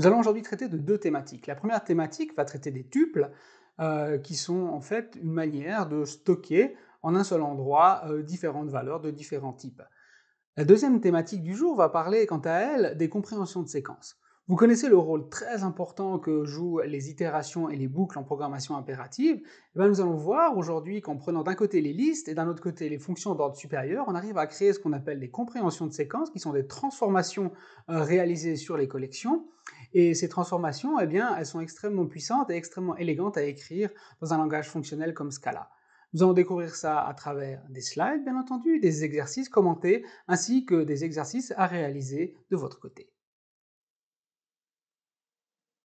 Nous allons aujourd'hui traiter de deux thématiques. La première thématique va traiter des tuples, euh, qui sont en fait une manière de stocker en un seul endroit euh, différentes valeurs de différents types. La deuxième thématique du jour va parler, quant à elle, des compréhensions de séquences. Vous connaissez le rôle très important que jouent les itérations et les boucles en programmation impérative. Eh bien nous allons voir aujourd'hui qu'en prenant d'un côté les listes et d'un autre côté les fonctions d'ordre supérieur, on arrive à créer ce qu'on appelle des compréhensions de séquences, qui sont des transformations euh, réalisées sur les collections, et ces transformations, eh bien, elles sont extrêmement puissantes et extrêmement élégantes à écrire dans un langage fonctionnel comme Scala. Nous allons découvrir ça à travers des slides, bien entendu, des exercices commentés, ainsi que des exercices à réaliser de votre côté.